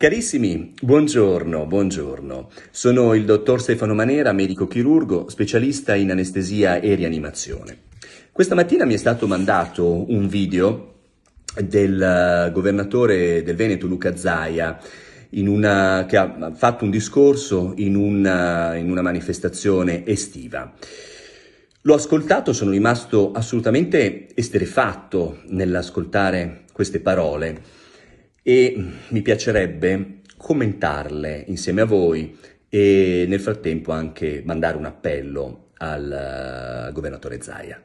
Carissimi, buongiorno, buongiorno. Sono il dottor Stefano Manera, medico chirurgo, specialista in anestesia e rianimazione. Questa mattina mi è stato mandato un video del eh, governatore del Veneto Luca Zaia una, che ha fatto un discorso in una, eh, in una manifestazione estiva. L'ho ascoltato, sono rimasto assolutamente esterefatto nell'ascoltare queste parole e mi piacerebbe commentarle insieme a voi e nel frattempo anche mandare un appello al eh, governatore Zaia.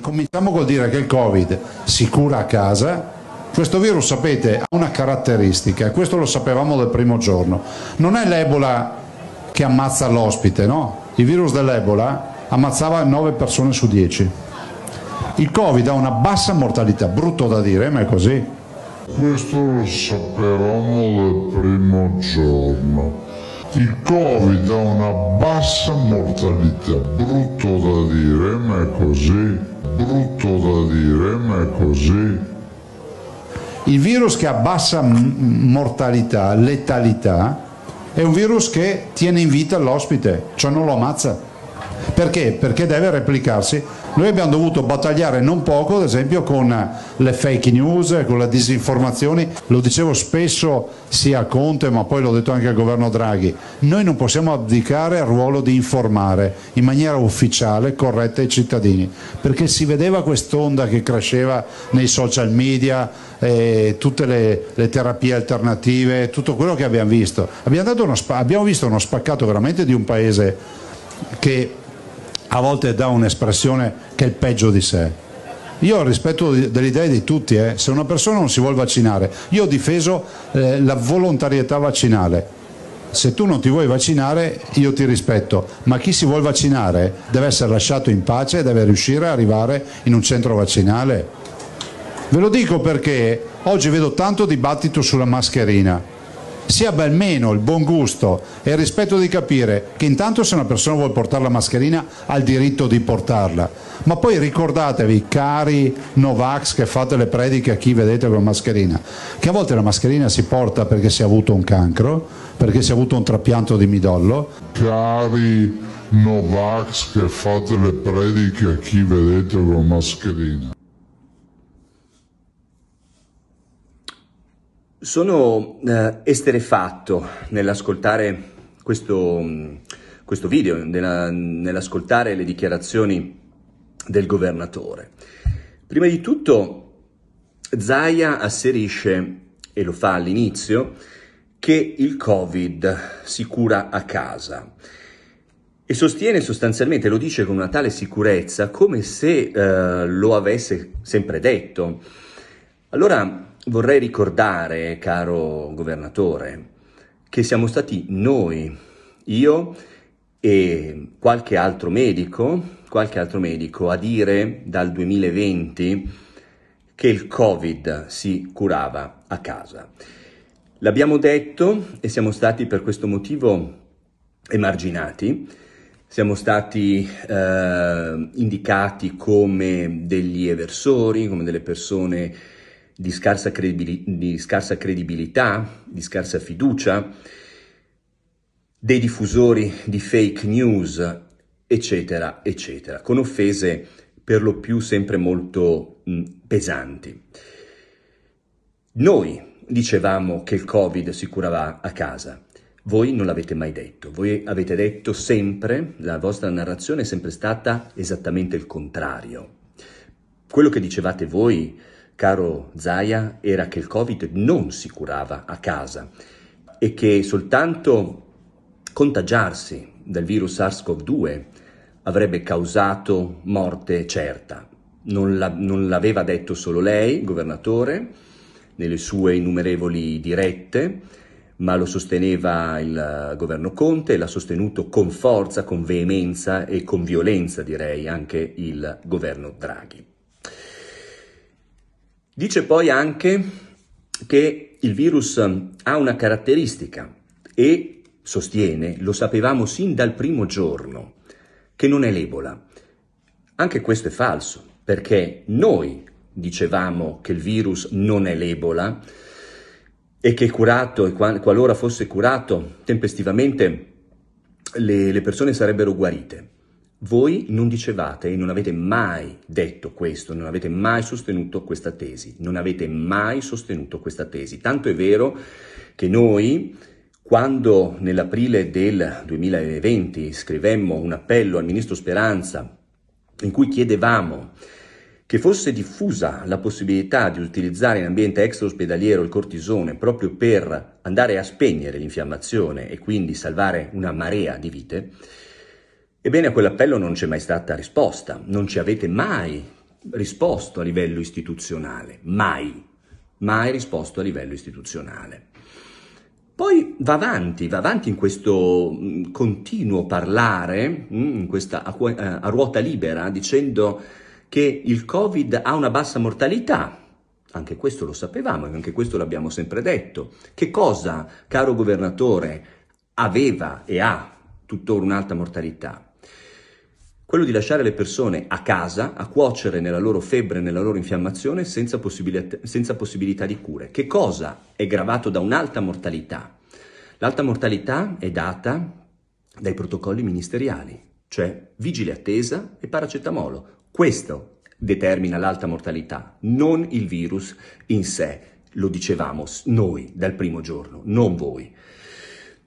Cominciamo col dire che il Covid si cura a casa. Questo virus, sapete, ha una caratteristica, e questo lo sapevamo dal primo giorno. Non è l'Ebola che ammazza l'ospite, no? Il virus dell'Ebola ammazzava 9 persone su 10. Il Covid ha una bassa mortalità, brutto da dire, ma è così questo lo sapevamo dal primo giorno. Il Covid ha una bassa mortalità, brutto da dire, ma è così, brutto da dire, ma è così. Il virus che ha bassa mortalità, letalità, è un virus che tiene in vita l'ospite, cioè non lo ammazza. Perché? Perché deve replicarsi. Noi abbiamo dovuto battagliare non poco, ad esempio, con le fake news, con le disinformazioni. Lo dicevo spesso sia a Conte, ma poi l'ho detto anche al governo Draghi. Noi non possiamo abdicare al ruolo di informare in maniera ufficiale, corretta ai cittadini, perché si vedeva quest'onda che cresceva nei social media, eh, tutte le, le, terapie alternative, tutto quello che abbiamo visto. abbiamo, uno, abbiamo visto uno spaccato veramente di un paese che a volte dà un'espressione che è il peggio di sé. Io rispetto delle idee di tutti, eh. se una persona non si vuole vaccinare, io ho difeso eh, la volontarietà vaccinale. Se tu non ti vuoi vaccinare, io ti rispetto, ma chi si vuole vaccinare deve essere lasciato in pace e deve riuscire ad arrivare in un centro vaccinale. Ve lo dico perché oggi vedo tanto dibattito sulla mascherina si abbia almeno il buon gusto e il rispetto di capire che intanto se una persona vuole portare la mascherina ha il diritto di portarla, ma poi ricordatevi, cari Novax che fate le prediche a chi vedete con la mascherina, che a volte la mascherina si porta perché si è avuto un cancro, perché si è avuto un trapianto di midollo. Cari Novax che fate le prediche a chi vedete con la mascherina. Sono eh, esterefatto nell'ascoltare questo, mm, questo, video, nella, nell'ascoltare le dichiarazioni del governatore. Prima di tutto, Zaia asserisce, e lo fa all'inizio, che il Covid si cura a casa e sostiene sostanzialmente, lo dice con una tale sicurezza, come se eh, lo avesse sempre detto. Allora, vorrei ricordare, caro governatore, che siamo stati noi, io e qualche altro medico, qualche altro medico a dire dal 2020 che il Covid si curava a casa. L'abbiamo detto e siamo stati per questo motivo emarginati, siamo stati eh, indicati come degli eversori, come delle persone di scarsa, di scarsa credibilità, di scarsa fiducia, dei diffusori di fake news, eccetera, eccetera, con offese per lo più sempre molto mh, pesanti. Noi dicevamo che il Covid si curava a casa. Voi non l'avete mai detto, voi avete detto sempre, la vostra narrazione è sempre stata esattamente il contrario. Quello che dicevate voi caro Zaya, era che il Covid non si curava a casa e che soltanto contagiarsi dal virus SARS-CoV-2 avrebbe causato morte certa. Non, la, non l'aveva detto solo lei, governatore, nelle sue innumerevoli dirette, ma lo sosteneva il eh, governo Conte, e l'ha sostenuto con forza, con veemenza e con violenza, direi, anche il governo Draghi. Dice poi anche che il virus ha una caratteristica e sostiene, lo sapevamo sin dal primo giorno, che non è l'Ebola. Anche questo è falso, perché noi dicevamo che il virus non è l'Ebola e che curato, qualora fosse curato tempestivamente, le, le persone sarebbero guarite. Voi non dicevate e non avete mai detto questo, non avete mai sostenuto questa tesi, non avete mai sostenuto questa tesi. Tanto è vero che noi, quando nell'aprile del 2020 scrivemmo un appello al ministro Speranza in cui chiedevamo che fosse diffusa la possibilità di utilizzare in ambiente extraospedaliero il cortisone proprio per andare a spegnere l'infiammazione e quindi salvare una marea di vite, Ebbene, a quell'appello non c'è mai stata risposta, non ci avete mai risposto a livello istituzionale, mai, mai risposto a livello istituzionale. Poi va avanti, va avanti in questo mm, continuo parlare, mm, in questa, a, eh, a ruota libera, dicendo che il Covid ha una bassa mortalità, anche questo lo sapevamo, anche questo l'abbiamo sempre detto. Che cosa, caro governatore, aveva e ha tuttora un'alta mortalità? quello di lasciare le persone a casa a cuocere nella loro febbre, nella loro infiammazione senza, possibilità, senza possibilità di cure. Che cosa è gravato da un'alta mortalità? L'alta mortalità è data dai protocolli ministeriali, cioè vigile attesa e paracetamolo. Questo determina l'alta mortalità, non il virus in sé. Lo dicevamo noi dal primo giorno, non voi.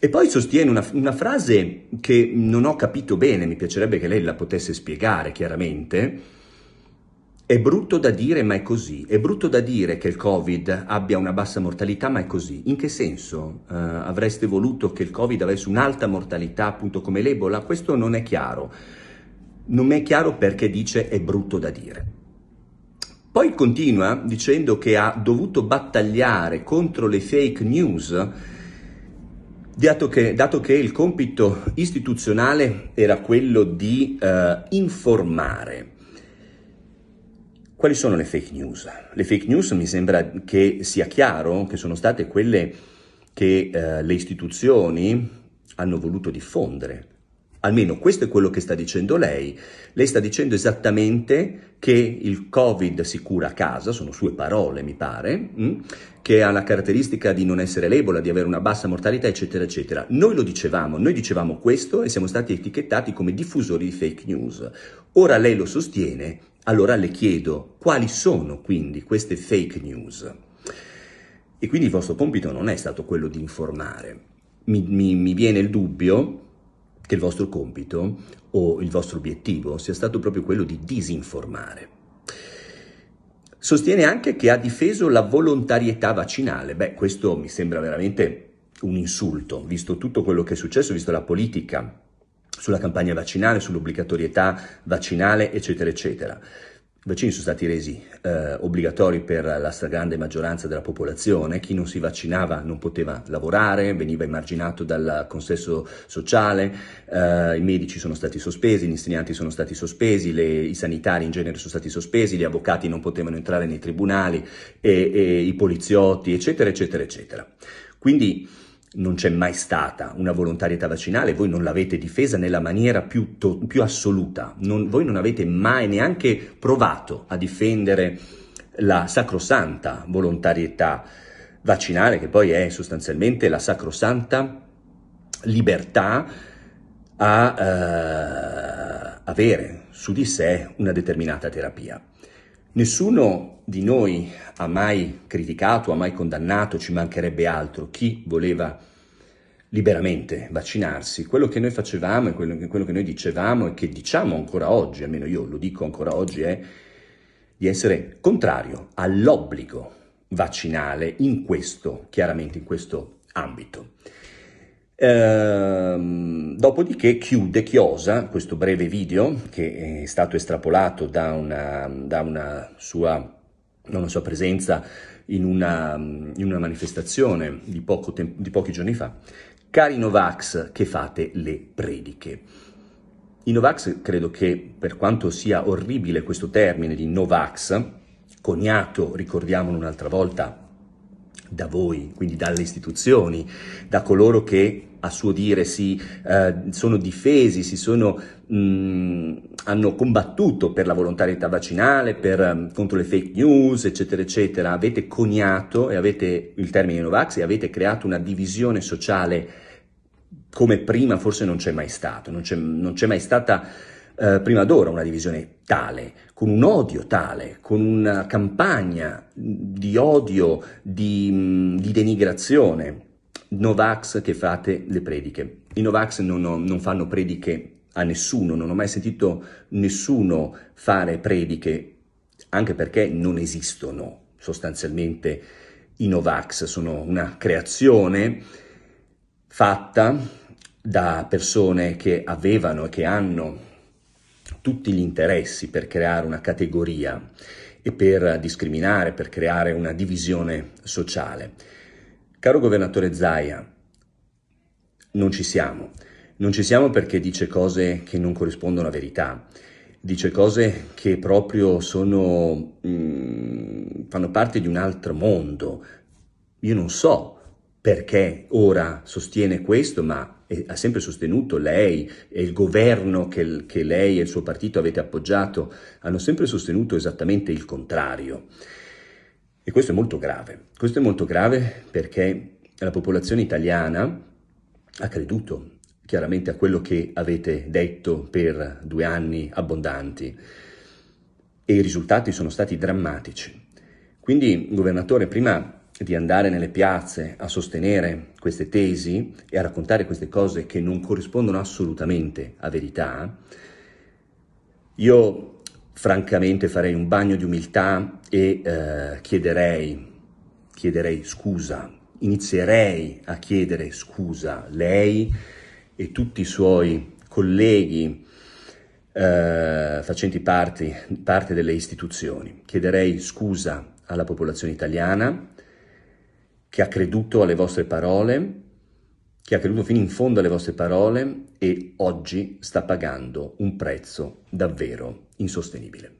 E poi sostiene una, una, frase che non ho capito bene, mi piacerebbe che lei la potesse spiegare chiaramente. È brutto da dire, ma è così. È brutto da dire che il Covid abbia una bassa mortalità, ma è così. In che senso uh, avreste voluto che il Covid avesse un'alta mortalità, appunto come l'Ebola? Questo non è chiaro. Non mi è chiaro perché dice è brutto da dire. Poi continua dicendo che ha dovuto battagliare contro le fake news Dato che, dato che, il compito istituzionale era quello di eh, informare. Quali sono le fake news? Le fake news mi sembra che sia chiaro che sono state quelle che eh, le istituzioni hanno voluto diffondere Almeno questo è quello che sta dicendo lei. Lei sta dicendo esattamente che il Covid si cura a casa, sono sue parole mi pare, mm? che ha la caratteristica di non essere l'ebola, di avere una bassa mortalità, eccetera, eccetera. Noi lo dicevamo, noi dicevamo questo e siamo stati etichettati come diffusori di fake news. Ora lei lo sostiene, allora le chiedo quali sono quindi queste fake news. E quindi il vostro compito non è stato quello di informare. mi, mi, mi viene il dubbio che il vostro compito o il vostro obiettivo sia stato proprio quello di disinformare. Sostiene anche che ha difeso la volontarietà vaccinale. Beh, questo mi sembra veramente un insulto, visto tutto quello che è successo, visto la politica sulla campagna vaccinale, sull'obbligatorietà vaccinale, eccetera, eccetera. I vaccini sono stati resi eh, obbligatori per la stragrande maggioranza della popolazione, chi non si vaccinava non poteva lavorare, veniva emarginato dal consesso sociale, eh, i medici sono stati sospesi, gli insegnanti sono stati sospesi, le, i sanitari in genere sono stati sospesi, gli avvocati non potevano entrare nei tribunali, e, e i poliziotti, eccetera, eccetera, eccetera. Quindi non c'è mai stata una volontarietà vaccinale, voi non l'avete difesa nella maniera più, to- più assoluta, non, voi non avete mai neanche provato a difendere la sacrosanta volontarietà vaccinale, che poi è sostanzialmente la sacrosanta libertà a eh, avere su di sé una determinata terapia. Nessuno di noi ha mai criticato, ha mai condannato, ci mancherebbe altro, chi voleva liberamente vaccinarsi. Quello che noi facevamo e quello, quello che noi dicevamo e che diciamo ancora oggi, almeno io lo dico ancora oggi, è di essere contrario all'obbligo vaccinale in questo, chiaramente in questo ambito. Ehm, dopodiché chiude, chiosa questo breve video che è stato estrapolato da una, da una, sua, da una sua, presenza in una, in una manifestazione di, tempo, di pochi giorni fa. Cari Novax, che fate le prediche. I Novax credo che, per quanto sia orribile questo termine di Novax, coniato, ricordiamolo un'altra volta, da voi, quindi dalle istituzioni, da coloro che a suo dire si eh, sono difesi, si sono, mh, mm, hanno combattuto per la volontarietà vaccinale, per, mm, contro le fake news, eccetera, eccetera. Avete coniato, e avete il termine Novax, e avete creato una divisione sociale come prima forse non c'è mai stato, non c'è, non c'è mai stata eh, prima d'ora una divisione tale, con un odio tale, con una campagna di odio, di, mm, di denigrazione Novax che fate le prediche. I Novax non, non fanno prediche a nessuno, non ho mai sentito nessuno fare prediche, anche perché non esistono sostanzialmente i Novax, sono una creazione fatta da persone che avevano e che hanno tutti gli interessi per creare una categoria e per discriminare, per creare una divisione sociale. Caro governatore Zaia, non ci siamo. Non ci siamo perché dice cose che non corrispondono a verità, dice cose che proprio sono, mh, mm, fanno parte di un altro mondo. Io non so perché ora sostiene questo, ma è, ha sempre sostenuto lei e il governo che, che lei e il suo partito avete appoggiato, hanno sempre sostenuto esattamente il contrario. E questo è molto grave. Questo è molto grave perché la popolazione italiana ha creduto chiaramente a quello che avete detto per due anni abbondanti e i risultati sono stati drammatici. Quindi, governatore, prima di andare nelle piazze a sostenere queste tesi e a raccontare queste cose che non corrispondono assolutamente a verità, io francamente farei un bagno di umiltà e eh, chiederei, chiederei scusa, inizierei a chiedere scusa lei e tutti i suoi colleghi eh, facenti parte, parte delle istituzioni. Chiederei scusa alla popolazione italiana che ha creduto alle vostre parole che ha creduto fino in fondo alle vostre parole e oggi sta pagando un prezzo davvero insostenibile.